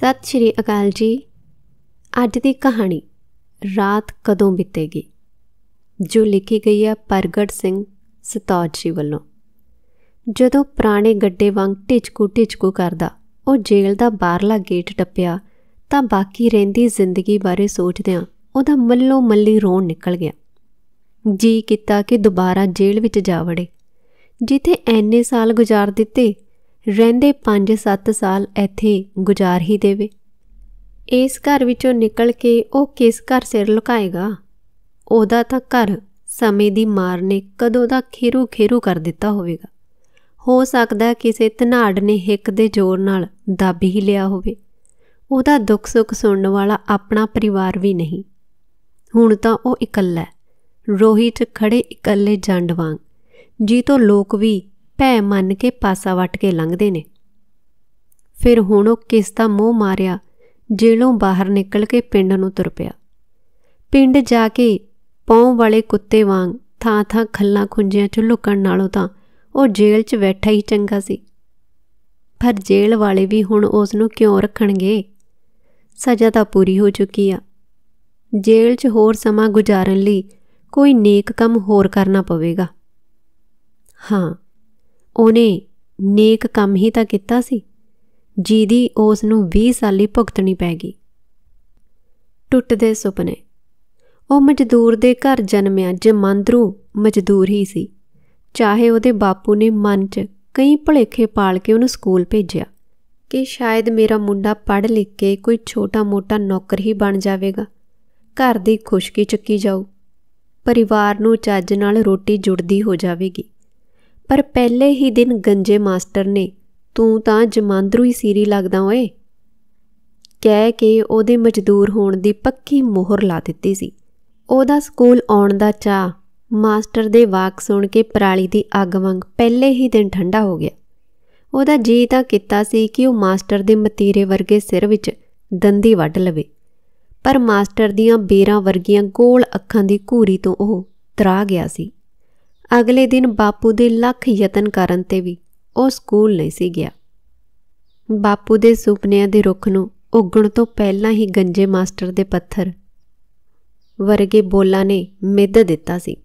ਸਤਿ ਸ਼੍ਰੀ ਅਕਾਲ ਜੀ ਅੱਜ ਦੀ ਕਹਾਣੀ ਰਾਤ ਕਦੋਂ ਬੀਤੇਗੀ ਜੋ ਲਿਖੀ ਗਈ ਹੈ ਪ੍ਰਗਟ ਸਿੰਘ ਸਤੌਜ ਜੀ ਵੱਲੋਂ ਜਦੋਂ ਪੁਰਾਣੇ ਗੱਡੇ ਵਾਂਗ ਟਿਚਕੂ ਟਿਚਕੂ ਕਰਦਾ ਉਹ ਜੇਲ੍ਹ ਦਾ ਬਾਹਰਲਾ ਗੇਟ ਟੱਪਿਆ ਤਾਂ ਬਾਕੀ ਰਹਿੰਦੀ ਜ਼ਿੰਦਗੀ ਬਾਰੇ ਸੋਚਦਿਆਂ ਉਹਦਾ ਮੱਲੋ ਮੱਲੀ ਰੋਣ ਨਿਕਲ ਗਿਆ ਜੀ ਕੀਤਾ ਕਿ ਦੁਬਾਰਾ ਜੇਲ੍ਹ ਵਿੱਚ ਜਾ ਵੜੇ ਜਿੱਥੇ ਐਨੇ ਸਾਲ ਗੁਜ਼ਾਰ ਦਿੱਤੇ ਰਹਿੰਦੇ 5-7 ਸਾਲ ਇੱਥੇ ਗੁਜ਼ਾਰ ਹੀ ਦੇਵੇ ਇਸ ਘਰ ਵਿੱਚੋਂ ਨਿਕਲ ਕੇ ਉਹ ਕਿਸ ਘਰ ਸਿਰ ਲੁਕਾਏਗਾ ਉਹਦਾ ਤਾਂ ਘਰ ਸਮੇਂ ਦੀ ਮਾਰ ਨੇ ਕਦੋਂ ਦਾ ਖੇਰੂ ਖੇਰੂ ਕਰ ਦਿੱਤਾ ਹੋਵੇਗਾ ਹੋ ਸਕਦਾ ਕਿਸੇ ਧਨਾੜ ਨੇ ਹਿੱਕ ਦੇ ਜ਼ੋਰ ਨਾਲ ਦੱਬ ਹੀ ਲਿਆ ਹੋਵੇ ਉਹਦਾ ਦੁੱਖ ਸੁੱਖ ਸੁਣਨ ਵਾਲਾ ਆਪਣਾ ਪਰਿਵਾਰ ਵੀ ਨਹੀਂ ਹੁਣ ਤਾਂ ਉਹ ਇਕੱਲਾ ਹੈ ਰੋਹੀ 'ਚ ਖੜੇ ਇਕੱਲੇ ਜੰਡ ਵਾਂਗ ਜੀ ਤੋਂ ਲੋਕ ਵੀ ਭੈ ਮੰਨ ਕੇ ਪਾਸਾ ਵਟ ਕੇ ਲੰਘਦੇ ਨੇ ਫਿਰ ਹੁਣ ਉਹ ਕਿਸ ਦਾ ਮੋਹ ਮਾਰਿਆ ਜੇਲੋਂ ਬਾਹਰ ਨਿਕਲ ਕੇ ਪਿੰਡ ਨੂੰ ਤੁਰ ਪਿਆ ਪਿੰਡ ਜਾ ਕੇ ਪੌਂ ਵਾਲੇ ਕੁੱਤੇ ਵਾਂਗ ਥਾਂ-ਥਾਂ ਖੱਲਾਂ ਖੁੰਝਿਆਂ 'ਚ ਲੁਕਣ ਨਾਲੋਂ ਤਾਂ ਉਹ ਜੇਲ੍ਹ 'ਚ ਬੈਠਾ ਹੀ ਚੰਗਾ ਸੀ ਪਰ ਜੇਲ੍ਹ ਵਾਲੇ ਵੀ ਹੁਣ ਉਸ ਨੂੰ ਕਿਉਂ ਰੱਖਣਗੇ ਸਜ਼ਾ ਤਾਂ ਪੂਰੀ ਹੋ ਚੁੱਕੀ ਆ ਜੇਲ੍ਹ 'ਚ ਹੋਰ ਸਮਾਂ ਗੁਜ਼ਾਰਨ ਲਈ ਕੋਈ ਨੇਕ ਕੰਮ ਹੋਰ ਕਰਨਾ ਪਵੇਗਾ ਹਾਂ ਉਹਨੇ ਨੇਕ ਕੰਮ ਹੀ ਤਾਂ ਕੀਤਾ ਸੀ ਜਿਹਦੀ ਉਸ ਨੂੰ 20 ਸਾਲੀ ਭੁਗਤਣੀ ਪੈ ਗਈ ਟੁੱਟਦੇ ਸੁਪਨੇ ਉਹ ਮਜ਼ਦੂਰ ਦੇ ਘਰ ਜਨਮਿਆ ਜਮੰਦਰੂ ਮਜ਼ਦੂਰ ਹੀ ਸੀ ਚਾਹੇ ਉਹਦੇ ਬਾਪੂ ਨੇ ਮਨ 'ਚ ਕਈ ਭਲੇਖੇ ਪਾਲ ਕੇ ਉਹਨੂੰ ਸਕੂਲ ਭੇਜਿਆ ਕਿ ਸ਼ਾਇਦ ਮੇਰਾ ਮੁੰਡਾ ਪੜ੍ਹ ਲਿਖ ਕੇ ਕੋਈ ਛੋਟਾ-ਮੋਟਾ ਨੌਕਰ ਹੀ ਬਣ ਜਾਵੇਗਾ ਘਰ ਦੀ ਖੁਸ਼ਕੀ ਚੱਕੀ ਜਾਊ ਪਰਿਵਾਰ ਨੂੰ ਚੱਜ ਨਾਲ ਰੋਟੀ ਜੁੜਦੀ ਹੋ ਜਾਵੇਗੀ ਪਰ ਪਹਿਲੇ ਹੀ ਦਿਨ ਗੰਜੇ ਮਾਸਟਰ ਨੇ ਤੂੰ ਤਾਂ ਜਮਾਂਦਰੂ ਹੀ ਸੀਰੀ ਲੱਗਦਾ ਓਏ ਕਹਿ ਕੇ ਉਹਦੇ ਮਜ਼ਦੂਰ ਹੋਣ ਦੀ ਪੱਕੀ ਮੋਹਰ ਲਾ ਦਿੱਤੀ ਸੀ ਉਹਦਾ ਸਕੂਲ ਆਉਣ ਦਾ ਚਾ ਮਾਸਟਰ ਦੇ ਵਾਕ ਸੁਣ ਕੇ ਪਰਾਲੀ ਦੀ ਅੱਗ ਵਾਂਗ ਪਹਿਲੇ ਹੀ ਦਿਨ ਠੰਡਾ ਹੋ ਗਿਆ ਉਹਦਾ ਜੀ ਤਾਂ ਕੀਤਾ ਸੀ ਕਿ ਉਹ ਮਾਸਟਰ ਦੇ ਮਤੀਰੇ ਵਰਗੇ ਸਿਰ ਵਿੱਚ ਦੰਦੀ ਵੱਢ ਲਵੇ ਪਰ ਮਾਸਟਰ ਦੀਆਂ ਬੇਰਾਂ ਵਰਗੀਆਂ ਗੋਲ ਅੱਖਾਂ ਦੀ ਘੂਰੀ ਤੋਂ ਉਹ ਤਰਾ ਗਿਆ ਸੀ ਅਗਲੇ ਦਿਨ ਬਾਪੂ ਦੇ ਲੱਖ ਯਤਨ ਕਰਨ ਤੇ ਵੀ ਉਹ ਸਕੂਲ ਨਹੀਂ ਸੀ ਗਿਆ ਬਾਪੂ ਦੇ ਸੁਪਨਿਆਂ ਦੇ ਰੁੱਖ ਨੂੰ ਉੱਗਣ ਤੋਂ ਪਹਿਲਾਂ ਹੀ ਗੰਜੇ ਮਾਸਟਰ ਦੇ ਪੱਥਰ ਵਰਗੇ ਬੋਲਾਂ ਨੇ ਮਿੱਧ ਦਿੱਤਾ ਸੀ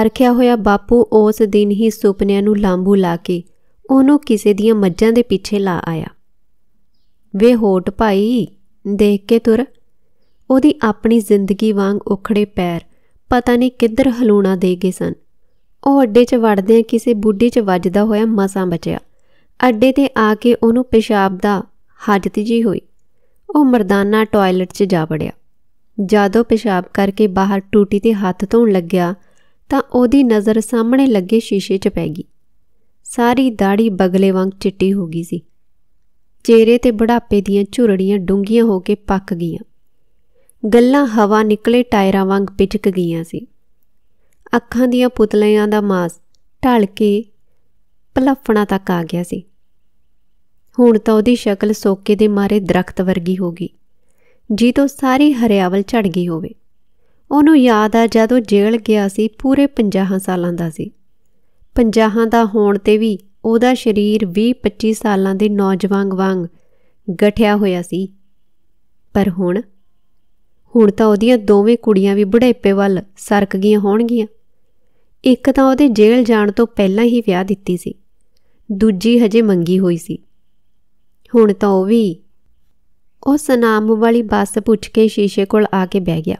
ਹਰਖਿਆ ਹੋਇਆ ਬਾਪੂ ਉਸ ਦਿਨ ਹੀ ਸੁਪਨਿਆਂ ਨੂੰ ਲਾਂਬੂ ਲਾ ਕੇ ਉਹਨੂੰ ਕਿਸੇ ਦੀਆਂ ਮੱਝਾਂ ਦੇ ਪਿੱਛੇ ਲਾ ਆਇਆ ਵੇ ਹੋਟ ਭਾਈ ਦੇਖ ਕੇ ਤੁਰ ਉਹਦੀ ਆਪਣੀ ਜ਼ਿੰਦਗੀ ਵਾਂਗ ਉਖੜੇ ਪੈਰ ਪਤਾ ਨਹੀਂ ਕਿੱਧਰ ਹਲੂਣਾ ਦੇ ਗਏ ਸਨ ਉਹ ਅੱਡੇ 'ਚ ਵੜਦੇ ਕਿਸੇ ਬੁੱਢੀ 'ਚ ਵੱਜਦਾ ਹੋਇਆ ਮਸਾਂ ਬਚਿਆ ਅੱਡੇ ਤੇ ਆ ਕੇ ਉਹਨੂੰ ਪਿਸ਼ਾਬ ਦਾ ਹਾਜਤ ਜੀ ਹੋਈ ਉਹ ਮਰਦਾਨਾ ਟਾਇਲਟ 'ਚ ਜਾ ਵੜਿਆ ਜਦੋਂ ਪਿਸ਼ਾਬ ਕਰਕੇ ਬਾਹਰ ਟੂਟੀ ਤੇ ਹੱਥ ਧੋਣ ਲੱਗਿਆ ਤਾਂ ਉਹਦੀ ਨਜ਼ਰ ਸਾਹਮਣੇ ਲੱਗੇ ਸ਼ੀਸ਼ੇ 'ਚ ਪੈ ਗਈ ਸਾਰੀ ਦਾੜੀ ਬਗਲੇ ਵਾਂਗ ਚਿੱਟੀ ਹੋ ਗਈ ਸੀ ਚਿਹਰੇ ਤੇ ਬੁਢਾਪੇ ਦੀਆਂ ਝੁਰੜੀਆਂ ਡੂੰਗੀਆਂ ਹੋ ਕੇ ਪੱਕ ਗਈਆਂ ਗੱਲਾਂ ਹਵਾ ਨਿਕਲੇ ਟਾਇਰਾਂ ਵਾਂਗ ਪਿਟਕ ਗਈਆਂ ਸੀ ਅੱਖਾਂ ਦੀਆਂ ਪੁਤਲੀਆਂ ਦਾ ਮਾਸ ਢਲ ਕੇ ਪਲਫਣਾ ਤੱਕ ਆ ਗਿਆ ਸੀ ਹੁਣ ਤਾਂ ਉਹਦੀ ਸ਼ਕਲ ਸੋਕੇ ਦੇ ਮਾਰੇ ਦਰਖਤ ਵਰਗੀ ਹੋ ਗਈ ਜੀ ਤੋਂ ਸਾਰੀ ਹਰਿਆਵਲ ਝੜ ਗਈ ਹੋਵੇ ਉਹਨੂੰ ਯਾਦ ਆ ਜਦੋਂ ਜੇਲ੍ਹ ਗਿਆ ਸੀ ਪੂਰੇ 50 ਸਾਲਾਂ ਦਾ ਸੀ 50 ਦਾ ਹੋਣ ਤੇ ਵੀ ਉਹਦਾ ਸਰੀਰ 20-25 ਸਾਲਾਂ ਦੇ ਨੌਜਵਾਨ ਵਾਂਗ ਗਠਿਆ ਹੋਇਆ ਸੀ ਪਰ ਹੁਣ ਹੁਣ ਤਾਂ ਉਹਦੀਆਂ ਦੋਵੇਂ ਕੁੜੀਆਂ ਵੀ ਬੁਢੇਪੇ ਵੱਲ ਸਰਕ ਗਈਆਂ ਹੋਣਗੀਆਂ ਇੱਕ ਤਾਂ ਉਹਦੇ ਜੇਲ੍ਹ ਜਾਣ ਤੋਂ ਪਹਿਲਾਂ ਹੀ ਵਿਆਹ ਦਿੱਤੀ ਸੀ ਦੂਜੀ ਹਜੇ ਮੰਗੀ ਹੋਈ ਸੀ ਹੁਣ ਤਾਂ ਉਹ ਵੀ ਉਹ ਸਨਾਮ ਵਾਲੀ ਬੱਸ ਪੁੱਛ ਕੇ ਸ਼ੀਸ਼ੇ ਕੋਲ ਆ ਕੇ ਬਹਿ ਗਿਆ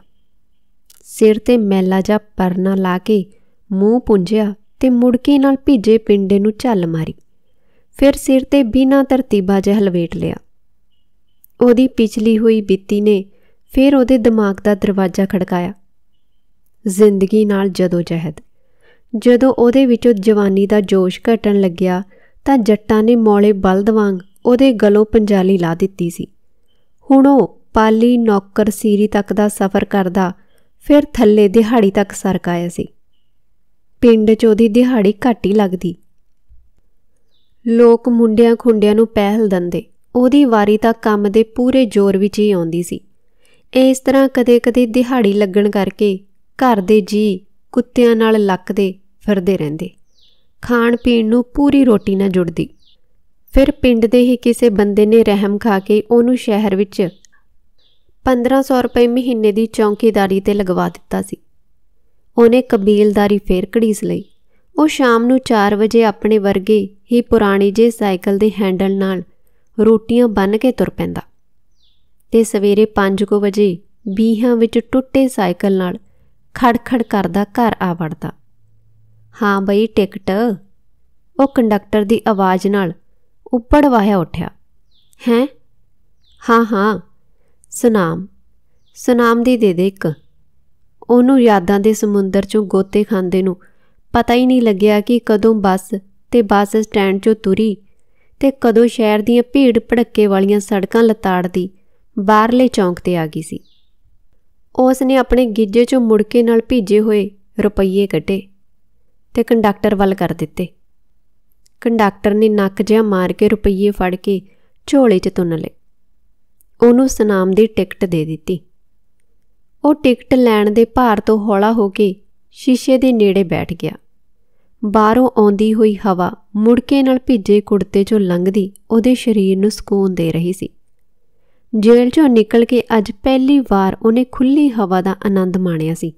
ਸਿਰ ਤੇ ਮੈਲਾ ਜਾ ਪਰਨਾ ਲਾ ਕੇ ਮੂੰਹ ਪੁੰਝਿਆ ਤੇ ਮੁੜਕੇ ਨਾਲ ਭੀਜੇ ਪਿੰਡੇ ਨੂੰ ਝੱਲ ਮਾਰੀ ਫਿਰ ਸਿਰ ਤੇ ਬਿਨਾ ਤਰਤੀਬਾ ਜਿਹਾ ਹਲਵੇਟ ਲਿਆ ਉਹਦੀ ਪਿਛਲੀ ਹੋਈ ਬੀਤੀ ਨੇ ਫਿਰ ਉਹਦੇ ਦਿਮਾਗ ਦਾ ਦਰਵਾਜ਼ਾ ਖੜਕਾਇਆ ਜ਼ਿੰਦਗੀ ਨਾਲ ਜਦੋਂ ਜਹਿਦ ਜਦੋਂ ਉਹਦੇ ਵਿੱਚੋਂ ਜਵਾਨੀ ਦਾ ਜੋਸ਼ ਘਟਣ ਲੱਗਿਆ ਤਾਂ ਜੱਟਾਂ ਨੇ ਮੌਲੇ ਬਲਦ ਵਾਂਗ ਉਹਦੇ ਗਲੋਂ ਪੰਜਾਲੀ ਲਾ ਦਿੱਤੀ ਸੀ ਹੁਣ ਉਹ ਪਾਲੀ ਨੌਕਰ ਸੀਰੀ ਤੱਕ ਦਾ ਸਫ਼ਰ ਕਰਦਾ ਫਿਰ ਥੱਲੇ ਦਿਹਾੜੀ ਤੱਕ ਸਰਕ ਆਇਆ ਸੀ ਪਿੰਡ 'ਚ ਉਹਦੀ ਦਿਹਾੜੀ ਘੱਟ ਹੀ ਲੱਗਦੀ ਲੋਕ ਮੁੰਡਿਆਂ ਖੁੰਡਿਆਂ ਨੂੰ ਪਹਿਲ ਦੰਦੇ ਉਹਦੀ ਵਾਰੀ ਤਾਂ ਕੰਮ ਦੇ ਪੂਰੇ ਜ਼ੋਰ ਵਿੱਚ ਹੀ ਆਉਂਦੀ ਸੀ ਇਸ ਤਰ੍ਹਾਂ ਕਦੇ-ਕਦੇ ਦਿਹਾੜੀ ਲੱਗਣ ਕਰਕੇ ਘਰ ਦੇ ਜੀ ਕੁੱਤਿਆਂ ਨਾਲ ਲੱਕਦੇ ਫਿਰਦੇ ਰਹਿੰਦੇ ਖਾਣ ਪੀਣ ਨੂੰ ਪੂਰੀ ਰੋਟੀ ਨਾਲ ਜੁੜਦੀ ਫਿਰ ਪਿੰਡ ਦੇ ਹੀ ਕਿਸੇ ਬੰਦੇ ਨੇ ਰਹਿਮ ਖਾ ਕੇ ਉਹਨੂੰ ਸ਼ਹਿਰ ਵਿੱਚ 1500 ਰੁਪਏ ਮਹੀਨੇ ਦੀ ਚੌਂਕੀਦਾਰੀ ਤੇ ਲਗਵਾ ਦਿੱਤਾ ਸੀ ਉਹਨੇ ਕਬੀਲਦਾਰੀ ਫੇਰ ਕੜੀਸ ਲਈ ਉਹ ਸ਼ਾਮ ਨੂੰ 4 ਵਜੇ ਆਪਣੇ ਵਰਗੇ ਹੀ ਪੁਰਾਣੀ ਜੇ ਸਾਈਕਲ ਦੇ ਹੈਂਡਲ ਨਾਲ ਰੋਟੀਆਂ ਬੰਨ ਕੇ ਤੁਰ ਪੈਂਦਾ ਤੇ ਸਵੇਰੇ 5:00 ਵਜੇ ਬੀਹਾਂ ਵਿੱਚ ਟੁੱਟੇ ਸਾਈਕਲ ਨਾਲ ਖੜਖੜ ਕਰਦਾ ਘਰ ਆ ਵੜਦਾ ਹਾਂ ਬਈ ਟਿਕਟ ਉਹ ਕੰਡਕਟਰ ਦੀ ਆਵਾਜ਼ ਨਾਲ ਉੱਪੜ ਵਾਹਿਆ ਉੱਠਿਆ ਹੈ ਹਾਂ ਹਾਂ ਸੁਨਾਮ ਸੁਨਾਮ ਦੀ ਦੇ ਦੇ ਇੱਕ ਉਹਨੂੰ ਯਾਦਾਂ ਦੇ ਸਮੁੰਦਰ ਚੋਂ ਗੋਤੇ ਖਾਂਦੇ ਨੂੰ ਪਤਾ ਹੀ ਨਹੀਂ ਲੱਗਿਆ ਕਿ ਕਦੋਂ ਬੱਸ ਤੇ ਬੱਸ ਸਟੈਂਡ ਚੋਂ ਤੁਰੀ ਤੇ ਕਦੋਂ ਸ਼ਹਿਰ ਦੀਆਂ ਭੀੜ ਭੜੱਕੇ ਵਾਲੀਆਂ ਸੜਕਾਂ ਲਤਾੜਦੀ ਬਾਹਰਲੇ ਚੌਂਕ ਤੇ ਆ ਗਈ ਸੀ ਉਸ ਨੇ ਆਪਣੇ ਗਿੱਜੇ 'ਚੋਂ ਮੁੜਕੇ ਨਾਲ ਭੀਜੇ ਹੋਏ ਰੁਪਈਏ ਕੱਢੇ ਤੇ ਕੰਡਕਟਰ ਵੱਲ ਕਰ ਦਿੱਤੇ ਕੰਡਕਟਰ ਨੇ ਨੱਕ ਜਿਹਾ ਮਾਰ ਕੇ ਰੁਪਈਏ ਫੜ ਕੇ ਝੋਲੇ 'ਚ ਤੁੰਨ ਲਏ ਉਹਨੂੰ ਸਨਾਮ ਦੀ ਟਿਕਟ ਦੇ ਦਿੱਤੀ ਉਹ ਟਿਕਟ ਲੈਣ ਦੇ ਭਾਰ ਤੋਂ ਹੌਲਾ ਹੋ ਕੇ ਸ਼ੀਸ਼ੇ ਦੇ ਨੇੜੇ ਬੈਠ ਗਿਆ ਬਾਹਰੋਂ ਆਉਂਦੀ ਹੋਈ ਹਵਾ ਮੁੜਕੇ ਨਾਲ ਭਿੱਜੇ ਕੁੜਤੇ 'ਚੋਂ ਲੰਘਦੀ ਉਹਦੇ ਸਰੀਰ ਨੂੰ ਸਕੂਨ ਦੇ ਰਹੀ ਸੀ ਜੇਲ੍ਹ 'ਚੋਂ ਨਿਕਲ ਕੇ ਅੱਜ ਪਹਿਲੀ ਵਾਰ ਉਹਨੇ ਖੁੱਲੀ ਹਵਾ ਦਾ ਆਨੰਦ ਮਾਣਿਆ ਸੀ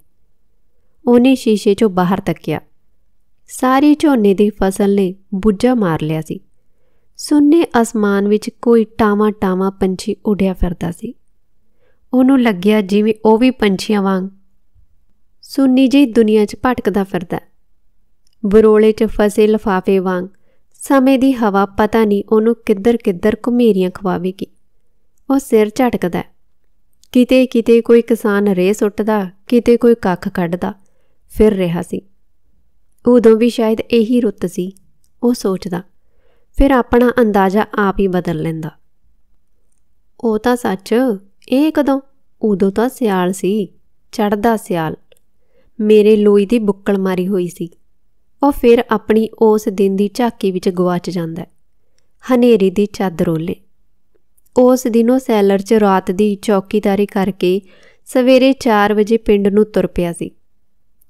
ਉਹਨੇ ਸ਼ੀਸ਼ੇ 'ਚੋਂ ਬਾਹਰ ਤੱਕਿਆ ਸਾਰੀ ਝੋਨੇ ਦੀ ਫਸਲ ਨੇ ਬੁੱਝਾ ਮਾਰ ਲਿਆ ਸੀ ਸੁੰਨੇ ਅਸਮਾਨ ਵਿੱਚ ਕੋਈ ਟਾਵਾ ਟਾਵਾ ਪੰਛੀ ਉੱਡਿਆ ਫਿਰਦਾ ਸੀ ਉਹਨੂੰ ਲੱਗਿਆ ਜਿਵੇਂ ਉਹ ਵੀ ਪੰਛੀਆਂ ਵਾਂਗ ਸੁੰਨੀ ਜਿਹੀ ਦੁਨੀਆ 'ਚ ਭਟਕਦਾ ਫਿਰਦਾ ਬਰੋਲੇ 'ਚ ਫਸੇ ਲਫਾਫੇ ਵਾਂਗ ਸਮੇਂ ਦੀ ਹਵਾ ਪਤਾ ਨਹੀਂ ਉਹਨੂੰ ਕਿੱਧਰ ਕਿੱਧਰ ਘੁਮੇਰੀਆਂ ਖਵਾਵੇਗੀ ਉਹ ਸਿਰ ਝਟਕਦਾ ਕਿਤੇ ਕਿਤੇ ਕੋਈ ਕਿਸਾਨ ਰੇ ਸੁੱਟਦਾ ਕਿਤੇ ਕੋਈ ਕੱਖ ਕੱਢਦਾ ਫਿਰ ਰਿਹਾ ਸੀ ਉਦੋਂ ਵੀ ਸ਼ਾਇਦ ਇਹੀ ਰੁੱਤ ਸੀ ਉਹ ਸੋਚਦਾ ਫਿਰ ਆਪਣਾ ਅੰਦਾਜ਼ਾ ਆਪ ਹੀ ਬਦਲ ਲੈਂਦਾ ਉਹ ਤਾਂ ਸੱਚ ਇਹ ਕਦੋਂ ਉਦੋਂ ਤਾਂ ਸਿਆਲ ਸੀ ਚੜਦਾ ਸਿਆਲ ਮੇਰੇ ਲੋਈ ਦੀ ਬੁੱਕਲ ਮਾਰੀ ਹੋਈ ਸੀ ਉਹ ਫਿਰ ਆਪਣੀ ਉਸ ਦਿਨ ਦੀ ਝਾਕੀ ਵਿੱਚ ਗਵਾਚ ਜਾਂਦਾ ਹਨੇਰੀ ਦੀ ਚਾਦਰ ਓਲੇ ਉਸ ਦਿਨ ਉਹ ਸੈਲਰ 'ਚ ਰਾਤ ਦੀ ਚੌਕੀਦਾਰੀ ਕਰਕੇ ਸਵੇਰੇ 4 ਵਜੇ ਪਿੰਡ ਨੂੰ ਤੁਰ ਪਿਆ ਸੀ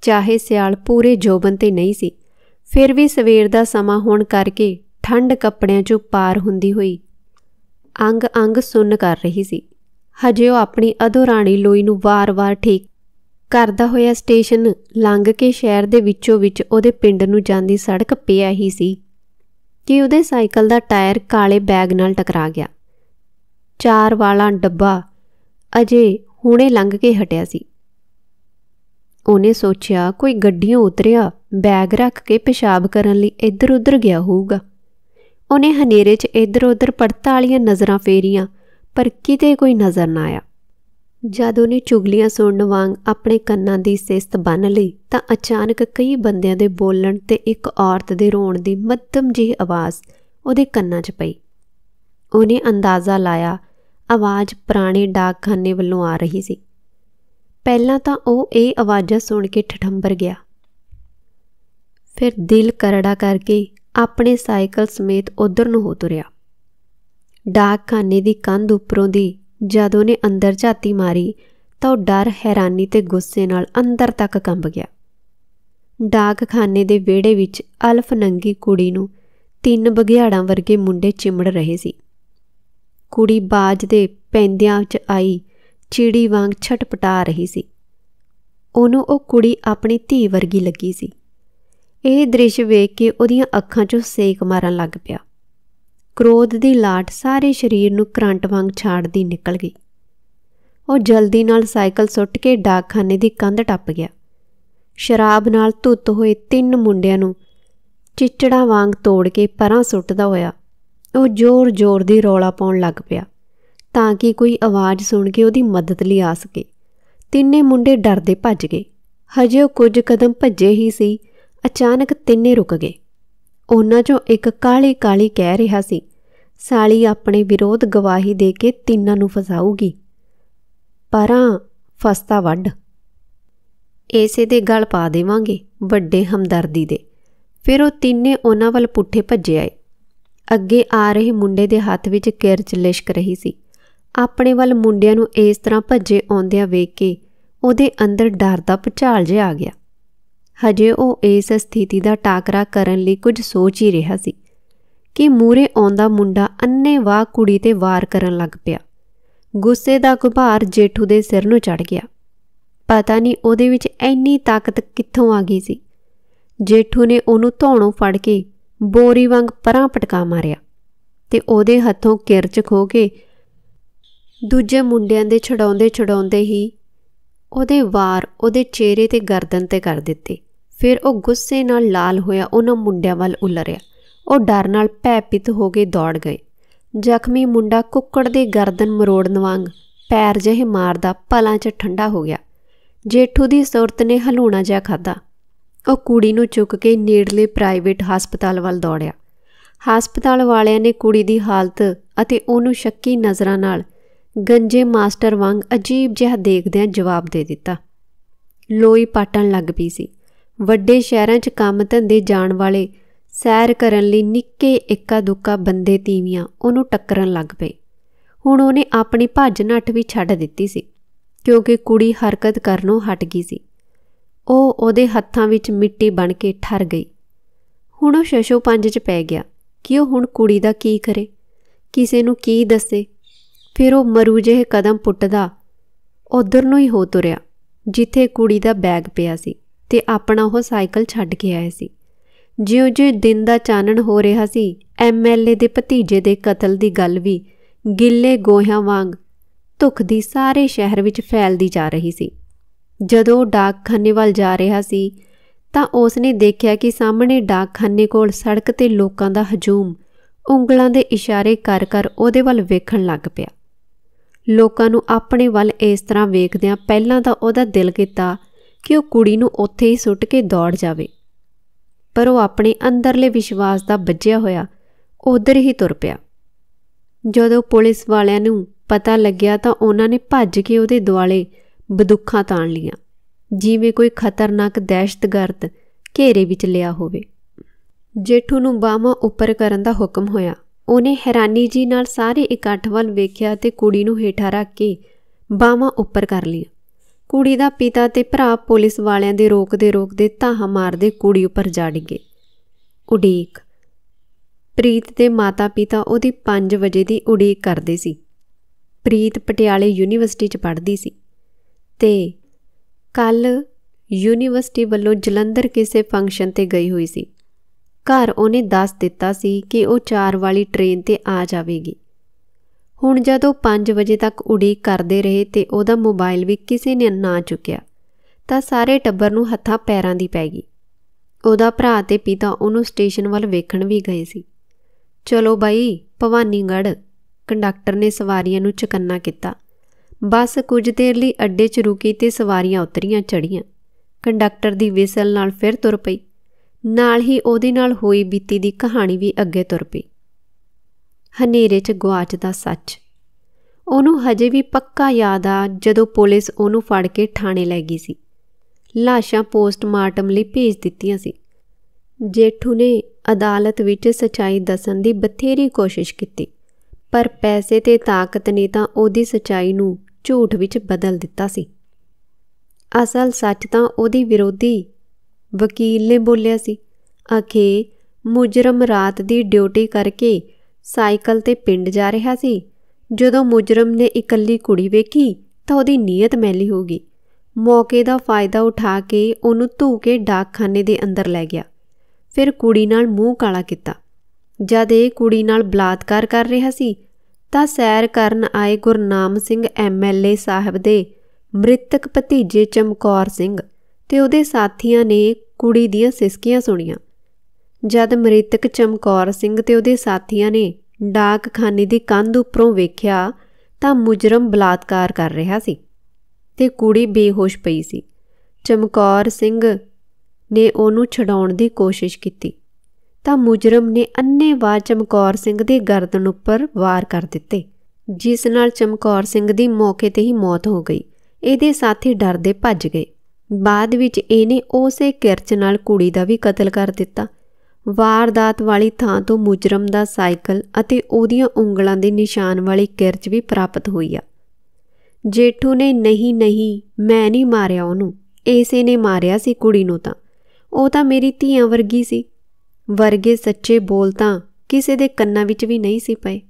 ਚਾਹੇ ਸਿਆਲ ਪੂਰੇ ਜੋਬਨ ਤੇ ਨਹੀਂ ਸੀ ਫਿਰ ਵੀ ਸਵੇਰ ਦਾ ਸਮਾਂ ਹੋਣ ਕਰਕੇ ਠੰਡ ਕੱਪੜਿਆਂ 'ਚੋਂ ਪਾਰ ਹੁੰਦੀ ਹੋਈ ਅੰਗ ਅੰਗ ਸੁੰਨ ਕਰ ਰਹੀ ਸੀ ਹਜੇ ਉਹ ਆਪਣੀ ਅਧੋਰਾਣੀ ਲੋਈ ਨੂੰ ਵਾਰ-ਵਾਰ ਠੀਕ ਕਰਦਾ ਹੋਇਆ ਸਟੇਸ਼ਨ ਲੰਘ ਕੇ ਸ਼ਹਿਰ ਦੇ ਵਿੱਚੋਂ ਵਿੱਚ ਉਹਦੇ ਪਿੰਡ ਨੂੰ ਜਾਂਦੀ ਸੜਕ ਪਿਆ ਹੀ ਸੀ ਕਿ ਉਹਦੇ ਸਾਈਕਲ ਦਾ ਟਾਇਰ ਕਾਲੇ ਬੈਗ ਨਾਲ ਟਕਰਾ ਗਿਆ ਚਾਰ ਵਾਲਾ ਡੱਬਾ ਅਜੇ ਹੁਣੇ ਲੰਘ ਕੇ ਹਟਿਆ ਸੀ ਉਹਨੇ ਸੋਚਿਆ ਕੋਈ ਗੱਡੀਆਂ ਉਤਰਿਆ ਬੈਗ ਰੱਖ ਕੇ ਪਿਸ਼ਾਬ ਕਰਨ ਲਈ ਇੱਧਰ-ਉੱਧਰ ਗਿਆ ਹੋਊਗਾ ਉਹਨੇ ਹਨੇਰੇ 'ਚ ਇੱਧਰ-ਉੱਧਰ ਵਾਲੀਆਂ ਨਜ਼ਰਾਂ ਫੇਰੀਆਂ ਪਰ ਕਿਤੇ ਕੋਈ ਨਜ਼ਰ ਨਾ ਆਇਆ ਜਦ ਉਹਨੇ ਚੁਗਲੀਆਂ ਸੁਣਨ ਵਾਂਗ ਆਪਣੇ ਕੰਨਾਂ ਦੀ ਸਿਸਤ ਬੰਨ ਲਈ ਤਾਂ ਅਚਾਨਕ ਕਈ ਬੰਦਿਆਂ ਦੇ ਬੋਲਣ ਤੇ ਇੱਕ ਔਰਤ ਦੇ ਰੋਣ ਦੀ ਮੱਧਮ ਜਿਹੀ ਆਵਾਜ਼ ਉਹਦੇ ਕੰਨਾਂ 'ਚ ਪਈ ਉਹਨੇ ਅੰਦਾਜ਼ਾ ਲਾਇਆ ਆਵਾਜ਼ ਪੁਰਾਣੇ ਡਾਕਖਾਨੇ ਵੱਲੋਂ ਆ ਰਹੀ ਸੀ ਪਹਿਲਾਂ ਤਾਂ ਉਹ ਇਹ ਆਵਾਜ਼ਾਂ ਸੁਣ ਕੇ ਠਠੰਬਰ ਗਿਆ ਫਿਰ ਦਿਲ ਕਰੜਾ ਕਰਕੇ ਆਪਣੇ ਸਾਈਕਲ ਸਮੇਤ ਉਧਰ ਨੂੰ ਹੋ ਤੁਰਿਆ ਡਾਕਖਾਨੇ ਦੀ ਕੰਧ ਉੱਪਰੋਂ ਦੀ ਜਦੋਂ ਨੇ ਅੰਦਰ ਝਾਤੀ ਮਾਰੀ ਤਾਂ ਉਹ ਡਰ ਹੈਰਾਨੀ ਤੇ ਗੁੱਸੇ ਨਾਲ ਅੰਦਰ ਤੱਕ ਕੰਬ ਗਿਆ ਡਾਕਖਾਨੇ ਦੇ ਵਿਹੜੇ ਵਿੱਚ ਅਲਫ ਨੰਗੀ ਕੁੜੀ ਨੂੰ ਤਿੰਨ ਬਗਿਆੜਾਂ ਵਰਗੇ ਮੁੰਡੇ ਚਿਮੜ ਰਹੇ ਸੀ ਕੁੜੀ ਬਾਜ ਦੇ ਪੈਂਦਿਆਂ 'ਚ ਆਈ ਚਿੜੀ ਵਾਂਗ ਛਟਪਟਾ ਰਹੀ ਸੀ ਉਹਨੂੰ ਉਹ ਕੁੜੀ ਆਪਣੀ ਧੀ ਵਰਗੀ ਲੱਗੀ ਸੀ ਇਹ ਦ੍ਰਿਸ਼ ਵੇਖ ਕੇ ਉਹਦੀਆਂ ਅੱਖਾਂ 'ਚੋਂ ਸੇਕ ਮਾਰਨ ਲੱਗ ਪਿਆ ਕ੍ਰੋਧ ਦੀ ਲਾਟ ਸਾਰੇ ਸਰੀਰ ਨੂੰ ਕਰੰਟ ਵਾਂਗ ਛਾੜਦੀ ਨਿਕਲ ਗਈ ਉਹ ਜਲਦੀ ਨਾਲ ਸਾਈਕਲ ਸੁੱਟ ਕੇ ਡਾਕਖਾਨੇ ਦੀ ਕੰਧ ਟੱਪ ਗਿਆ ਸ਼ਰਾਬ ਨਾਲ ਧੁੱਤ ਹੋਏ ਤਿੰਨ ਮੁੰਡਿਆਂ ਨੂੰ ਚਿੱਚੜਾ ਵਾਂਗ ਤੋੜ ਕੇ ਪਰਾਂ ਸੁੱਟਦਾ ਹੋਇਆ ਉਹ ਜ਼ੋਰ-ਜ਼ੋਰ ਦੀ ਰੌਲਾ ਪਾਉਣ ਲੱਗ ਪਿਆ ਤਾਂ ਕਿ ਕੋਈ ਆਵਾਜ਼ ਸੁਣ ਕੇ ਉਹਦੀ ਮਦਦ ਲਈ ਆ ਸਕੇ ਤਿੰਨੇ ਮੁੰਡੇ ਡਰਦੇ ਭੱਜ ਗਏ ਹਜੇ ਉਹ ਕੁਝ ਕਦਮ ਭੱਜੇ ਹੀ ਸੀ ਅਚਾਨਕ ਤਿੰਨੇ ਰੁਕ ਗਏ ਉਹਨਾਂ ਚੋਂ ਇੱਕ ਕਾਲੇ ਕਾਲੀ ਕਹਿ ਰਿਹਾ ਸੀ ਸਾਲੀ ਆਪਣੇ ਵਿਰੋਧ ਗਵਾਹੀ ਦੇ ਕੇ ਤਿੰਨਾਂ ਨੂੰ ਫਸਾਊਗੀ ਪਰਾਂ ਫਸਤਾ ਵੱਢ ਏਸੇ ਦੇ ਗਲ ਪਾ ਦੇਵਾਂਗੇ ਵੱਡੇ ਹਮਦਰਦੀ ਦੇ ਫਿਰ ਉਹ ਤਿੰਨੇ ਉਹਨਾਂ ਵੱਲ ਪੁੱਠੇ ਭੱਜੇ ਆਏ ਅੱਗੇ ਆ ਰਹੇ ਮੁੰਡੇ ਦੇ ਹੱਥ ਵਿੱਚ ਕਿਰਚ ਲਿਸ਼ਕ ਰਹੀ ਸੀ ਆਪਣੇ ਵੱਲ ਮੁੰਡਿਆਂ ਨੂੰ ਇਸ ਤਰ੍ਹਾਂ ਭੱਜੇ ਆਉਂਦਿਆਂ ਵੇਖ ਕੇ ਉਹਦੇ ਅੰਦਰ ਡਰ ਦਾ ਪਚਾਲ ਜਿਹਾ ਆ ਗਿਆ ਹਜੇ ਉਹ ਇਸ ਸਥਿਤੀ ਦਾ ਟਾਕਰਾ ਕਰਨ ਲਈ ਕੁਝ ਸੋਚ ਹੀ ਰਿਹਾ ਸੀ ਕਿ ਮੂਰੇ ਆਉਂਦਾ ਮੁੰਡਾ ਅੰਨੇ ਵਾਹ ਕੁੜੀ ਤੇ ਵਾਰ ਕਰਨ ਲੱਗ ਪਿਆ ਗੁੱਸੇ ਦਾ ਗੁਬਾਰ ਜੇਠੂ ਦੇ ਸਿਰ ਨੂੰ ਚੜ ਗਿਆ ਪਤਾ ਨਹੀਂ ਉਹਦੇ ਵਿੱਚ ਐਨੀ ਤਾਕਤ ਕਿੱਥੋਂ ਆ ਗਈ ਸੀ ਜੇਠੂ ਨੇ ਉਹਨੂੰ ਧੌਣੋਂ ਫੜ ਕੇ ਬੋਰੀ ਵਾਂਗ ਪਰਾਂ ਪਟਕਾ ਮਾਰਿਆ ਤੇ ਉਹਦੇ ਹੱਥੋਂ ਕਿਰਚ ਖੋ ਕੇ ਦੂਜੇ ਮੁੰਡਿਆਂ ਦੇ ਛਡਾਉਂਦੇ ਛਡਾਉਂਦੇ ਹੀ ਉਹਦੇ ਵਾਰ ਉਹਦੇ ਚਿਹਰੇ ਤੇ ਗਰਦਨ ਤੇ ਕਰ ਦਿੱਤੇ ਫਿਰ ਉਹ ਗੁੱਸੇ ਨਾਲ ਲਾਲ ਹੋਇਆ ਉਹਨਾਂ ਮੁੰਡਿਆਂ ਵੱਲ ਉਲਰਿਆ ਉਹ ਡਰ ਨਾਲ ਭੈਪਿਤ ਹੋ ਕੇ ਦੌੜ ਗਏ ਜ਼ਖਮੀ ਮੁੰਡਾ ਕੁੱਕੜ ਦੇ ਗਰਦਨ ਮਰੋੜਨ ਵਾਂਗ ਪੈਰ ਜਿਹੇ ਮਾਰਦਾ ਪਲਾਂ 'ਚ ਠੰਡਾ ਹੋ ਗਿਆ ਜੇਠੂ ਦੀ ਸੁਰਤ ਨੇ ਹਲੂਣਾ ਜਿਹਾ ਖਾਦਾ ਉਹ ਕੁੜੀ ਨੂੰ ਚੁੱਕ ਕੇ ਨੇੜਲੇ ਪ੍ਰਾਈਵੇਟ ਹਸਪਤਾਲ ਵੱਲ ਦੌੜਿਆ ਹਸਪਤਾਲ ਵਾਲਿਆਂ ਨੇ ਕੁੜੀ ਦੀ ਹਾਲਤ ਅਤੇ ਉਹਨੂੰ ਸ਼ੱਕੀ ਨਜ਼ਰਾਂ ਨਾਲ ਗੰਜੇ ਮਾਸਟਰ ਵਾਂਗ ਅਜੀਬ ਜਿਹਾ ਦੇਖਦਿਆਂ ਜਵਾਬ ਦੇ ਦਿੱਤਾ ਲੋਈ ਪਾਟਣ ਲੱਗ ਪਈ ਸੀ ਵੱਡੇ ਸ਼ਹਿਰਾਂ 'ਚ ਕੰਮ ਧੰਦੇ ਜਾਣ ਵਾਲੇ ਸੈਰ ਕਰਨ ਲਈ ਨਿੱਕੇ ਇੱਕਾ ਦੁੱਕਾ ਬੰਦੇ ਤੀਵੀਆਂ ਉਹਨੂੰ ਟੱਕਰਨ ਲੱਗ ਪਏ ਹੁਣ ਉਹਨੇ ਆਪਣੀ ਭੱਜ ਨੱਠ ਵੀ ਛੱਡ ਦਿੱਤੀ ਸੀ ਕਿਉਂਕਿ ਕੁੜੀ ਹਰਕਤ ਕਰਨੋਂ ਹਟ ਗਈ ਸੀ ਉਹ ਉਹਦੇ ਹੱਥਾਂ ਵਿੱਚ ਮਿੱਟੀ ਬਣ ਕੇ ਠਰ ਗਈ ਹੁਣ ਉਹ ਸ਼ਸ਼ੋ ਪੰਜ 'ਚ ਪੈ ਗਿਆ ਕਿ ਉਹ ਹੁਣ ਕੁੜੀ ਦਾ ਕੀ ਕਰੇ ਕਿਸੇ ਨੂੰ ਕੀ ਦੱਸੇ ਫਿਰ ਉਹ ਮਰੂ ਜਿਹੇ ਕਦਮ ਪੁੱਟਦਾ ਉਧਰ ਨੂੰ ਹੀ ਹੋ ਤੁਰਿਆ ਜਿੱਥੇ ਕੁੜੀ ਦਾ ਬੈਗ ਪਿਆ ਸੀ ਤੇ ਆਪਣਾ ਉਹ ਸਾਈਕਲ ਛੱਡ ਕੇ ਆਇਆ ਸੀ ਜਿਉਂ-ਜਿਉਂ ਦਿਨ ਦਾ ਚਾਨਣ ਹੋ ਰਿਹਾ ਸੀ ਐਮਐਲਏ ਦੇ ਭਤੀਜੇ ਦੇ ਕਤਲ ਦੀ ਗੱਲ ਵੀ ਗਿੱਲੇ ਗੋਹਿਆਂ ਵਾਂਗ ਦੀ ਸਾਰੇ ਸ਼ਹਿਰ ਵਿੱਚ ਫੈਲਦੀ ਜਾ ਰਹੀ ਸੀ ਜਦੋਂ ਡਾਕਖਾਨੇ ਵੱਲ ਜਾ ਰਿਹਾ ਸੀ ਤਾਂ ਉਸ ਨੇ ਦੇਖਿਆ ਕਿ ਸਾਹਮਣੇ ਡਾਕਖਾਨੇ ਕੋਲ ਸੜਕ ਤੇ ਲੋਕਾਂ ਦਾ ਹਜੂਮ ਉਂਗਲਾਂ ਦੇ ਇਸ਼ਾਰੇ ਕਰ-ਕਰ ਉਹਦੇ ਵੱਲ ਵੇਖਣ ਲੱਗ ਪਿਆ ਲੋਕਾਂ ਨੂੰ ਆਪਣੇ ਵੱਲ ਇਸ ਤਰ੍ਹਾਂ ਵੇਖਦਿਆਂ ਪਹਿਲਾਂ ਤਾਂ ਉਹਦਾ ਦਿਲ ਕੀਤਾ ਕਿ ਉਹ ਕੁੜੀ ਨੂੰ ਉੱਥੇ ਹੀ ਸੁੱਟ ਕੇ ਦੌੜ ਜਾਵੇ ਪਰ ਉਹ ਆਪਣੇ ਅੰਦਰਲੇ ਵਿਸ਼ਵਾਸ ਦਾ ਵੱਜਿਆ ਹੋਇਆ ਉਧਰ ਹੀ ਤੁਰ ਪਿਆ ਜਦੋਂ ਪੁਲਿਸ ਵਾਲਿਆਂ ਨੂੰ ਪਤਾ ਲੱਗਿਆ ਤਾਂ ਉਹਨਾਂ ਨੇ ਭੱਜ ਕੇ ਉਹਦੇ ਦੁਆਲੇ ਬਦੁੱਖਾਂ ਤਾਣ ਲੀਆਂ ਜਿਵੇਂ ਕੋਈ ਖਤਰਨਾਕ ਦਹਿਸ਼ਤਗਰਦ ਘੇਰੇ ਵਿੱਚ ਲਿਆ ਹੋਵੇ ਜੇਠੂ ਨੂੰ ਬਾਹਾਂ ਉੱਪਰ ਕਰਨ ਦਾ ਹੁਕਮ ਹੋਇਆ ਉਹਨੇ ਹੈਰਾਨੀ ਜੀ ਨਾਲ ਸਾਰੇ ਇਕੱਠ ਵੱਲ ਵੇਖਿਆ ਤੇ ਕੁੜੀ ਨੂੰ ਹੇਠਾਂ ਰੱਖ ਕੇ ਬਾਹਾਂ ਉੱਪਰ ਕਰ ਲਿਆ ਕੁੜੀ ਦਾ ਪਿਤਾ ਤੇ ਭਰਾ ਪੁਲਿਸ ਵਾਲਿਆਂ ਦੇ ਰੋਕਦੇ ਰੋਕਦੇ ਧਾਹ ਮਾਰਦੇ ਕੁੜੀ ਉੱਪਰ ਜਾ ਡਿੱਗੇ ਉਡੀਕ ਪ੍ਰੀਤ ਦੇ ਮਾਤਾ-ਪਿਤਾ ਉਹਦੀ 5 ਵਜੇ ਦੀ ਉਡੀਕ ਕਰਦੇ ਸੀ ਪ੍ਰੀਤ ਪਟਿਆਲੇ ਯੂਨੀਵਰਸਿਟੀ 'ਚ ਪੜ੍ਹਦੀ ਸੀ ਤੇ ਕੱਲ ਯੂਨੀਵਰਸਿਟੀ ਵੱਲੋਂ ਜਲੰਧਰ ਕਿਸੇ ਫੰਕਸ਼ਨ ਤੇ ਗਈ ਹੋਈ ਸੀ ਘਰ ਉਹਨੇ ਦੱਸ ਦਿੱਤਾ ਸੀ ਕਿ ਉਹ 4 ਵਾਲੀ ਟ੍ਰੇਨ ਤੇ ਆ ਜਾਵੇਗੀ ਹੁਣ ਜਦੋਂ 5 ਵਜੇ ਤੱਕ ਉਡੀਕ ਕਰਦੇ ਰਹੇ ਤੇ ਉਹਦਾ ਮੋਬਾਈਲ ਵੀ ਕਿਸੇ ਨੇ ਨਾ ਚੁੱਕਿਆ ਤਾਂ ਸਾਰੇ ਟੱਬਰ ਨੂੰ ਹੱਥਾਂ ਪੈਰਾਂ ਦੀ ਪੈ ਗਈ ਉਹਦਾ ਭਰਾ ਤੇ ਪਿਤਾ ਉਹਨੂੰ ਸਟੇਸ਼ਨ ਵੱਲ ਵੇਖਣ ਵੀ ਗਏ ਸੀ ਚਲੋ ਬਾਈ ਭਵਾਨੀਗੜ ਕੰਡਕਟਰ ਨੇ ਸਵਾਰੀਆਂ ਨੂੰ ਚਕੰਨਾ ਕੀਤਾ ਬੱਸ ਕੁਝ ਦੇਰ ਲਈ ਅੱਡੇ 'ਚ ਰੁਕੀ ਤੇ ਸਵਾਰੀਆਂ ਉਤਰੀਆਂ ਚੜੀਆਂ ਕੰਡਕਟਰ ਦੀ ਵਿਸਲ ਨਾਲ ਫਿਰ ਤੁਰ ਪਈ ਨਾਲ ਹੀ ਉਹਦੇ ਨਾਲ ਹੋਈ ਬੀਤੀ ਦੀ ਕਹਾਣੀ ਵੀ ਅੱਗੇ ਤੁਰ ਪਈ ਹਨੇਰੇ 'ਚ ਗਵਾਚਦਾ ਸੱਚ ਉਹਨੂੰ ਹਜੇ ਵੀ ਪੱਕਾ ਯਾਦ ਆ ਜਦੋਂ ਪੁਲਿਸ ਉਹਨੂੰ ਫੜ ਕੇ ਥਾਣੇ ਲੈ ਗਈ ਸੀ ਲਾਸ਼ਾਂ ਪੋਸਟਮਾਰਟਮ ਲਈ ਭੇਜ ਦਿੱਤੀਆਂ ਸੀ ਜੇਠੂ ਨੇ ਅਦਾਲਤ ਵਿੱਚ ਸਚਾਈ ਦੱਸਣ ਦੀ ਬਥੇਰੀ ਕੋਸ਼ਿਸ਼ ਕੀਤੀ ਪਰ ਪੈਸੇ ਤੇ ਤਾਕਤ ਨੇ ਤਾਂ ਉਹਦੀ ਸਚਾਈ ਨੂੰ ਝੂਠ ਵਿੱਚ ਬਦਲ ਦਿੱਤਾ ਸੀ ਅਸਲ ਸੱਚ ਤਾਂ ਉਹਦੀ ਵਿਰੋਧੀ ਵਕੀਲ ਨੇ ਬੋਲਿਆ ਸੀ ਆਖੇ ਮੁਜਰਮ ਰਾਤ ਦੀ ਡਿਊਟੀ ਕਰਕੇ ਸਾਈਕਲ ਤੇ ਪਿੰਡ ਜਾ ਰਿਹਾ ਸੀ ਜਦੋਂ ਮੁਜਰਮ ਨੇ ਇਕੱਲੀ ਕੁੜੀ ਵੇਖੀ ਤਾਂ ਉਹਦੀ ਨੀਅਤ ਮੈਲੀ ਹੋ ਗਈ ਮੌਕੇ ਦਾ ਫਾਇਦਾ ਉਠਾ ਕੇ ਉਹਨੂੰ ਧੂ ਕੇ ਡਾਕਖਾਨੇ ਦੇ ਅੰਦਰ ਲੈ ਗਿਆ ਫਿਰ ਕੁੜੀ ਨਾਲ ਮੂੰਹ ਕਾਲਾ ਕੀਤਾ ਜਦ ਇਹ ਕੁੜੀ ਨਾਲ ਬਲਾਤਕਾਰ ਕਰ ਰਿਹਾ ਸੀ ਤਾਂ ਸੈਰ ਕਰਨ ਆਏ ਗੁਰਨਾਮ ਸਿੰਘ ਐਮਐਲਏ ਸਾਹਿਬ ਦੇ ਮ੍ਰਿਤਕ ਭਤੀਜੇ ਚਮਕੌਰ ਸਿੰਘ ਤੇ ਉਹਦੇ ਸਾਥੀਆਂ ਨੇ ਕੁੜੀ ਦੀਆਂ ਸਿਸਕੀਆਂ ਸੁਣੀਆਂ ਜਦ ਮ੍ਰਿਤਕ ਚਮਕੌਰ ਸਿੰਘ ਤੇ ਉਹਦੇ ਸਾਥੀਆਂ ਨੇ ਡਾਕਖਾਨੇ ਦੀ ਕੰਧ ਉੱਪਰੋਂ ਵੇਖਿਆ ਤਾਂ ਮੁਜਰਮ ਬਲਾਤਕਾਰ ਕਰ ਰਿਹਾ ਸੀ ਤੇ ਕੁੜੀ ਬੇਹੋਸ਼ ਪਈ ਸੀ ਚਮਕੌਰ ਸਿੰਘ ਨੇ ਉਹਨੂੰ ਛਡਾਉਣ ਦੀ ਕੋਸ਼ਿਸ਼ ਕੀਤੀ ਤਾਂ ਮੁਜਰਮ ਨੇ ਅੰਨੇ ਅੰਨੇਵਾਹ ਚਮਕੌਰ ਸਿੰਘ ਦੇ ਗਰਦਨ ਉੱਪਰ ਵਾਰ ਕਰ ਦਿੱਤੇ ਜਿਸ ਨਾਲ ਚਮਕੌਰ ਸਿੰਘ ਦੀ ਮੌਕੇ ਤੇ ਹੀ ਮੌਤ ਹੋ ਗਈ ਇਹਦੇ ਸਾਥੀ ਡਰਦੇ ਭੱਜ ਗਏ ਬਾਅਦ ਵਿੱਚ ਇਹਨੇ ਉਸੇ ਕਿਰਚ ਨਾਲ ਕੁੜੀ ਦਾ ਵੀ ਕਤਲ ਕਰ ਦਿੱਤਾ ਵਾਰਦਾਤ ਵਾਲੀ ਥਾਂ ਤੋਂ ਮੁਜਰਮ ਦਾ ਸਾਈਕਲ ਅਤੇ ਉਹਦੀਆਂ ਉਂਗਲਾਂ ਦੇ ਨਿਸ਼ਾਨ ਵਾਲੀ ਕਿਰਚ ਵੀ ਪ੍ਰਾਪਤ ਹੋਈ ਆ ਜੇਠੂ ਨੇ ਨਹੀਂ ਨਹੀਂ ਮੈਂ ਨਹੀਂ ਮਾਰਿਆ ਉਹਨੂੰ ਏਸੇ ਨੇ ਮਾਰਿਆ ਸੀ ਕੁੜੀ ਨੂੰ ਤਾਂ ਉਹ ਤਾਂ ਮੇਰੀ ਧੀਆ ਵਰਗੀ ਸੀ ਵਰਗੇ ਸੱਚੇ ਬੋਲ ਤਾਂ ਕਿਸੇ ਦੇ ਕੰਨਾਂ ਵਿੱਚ ਵੀ ਨਹੀਂ ਸੀ ਪਏ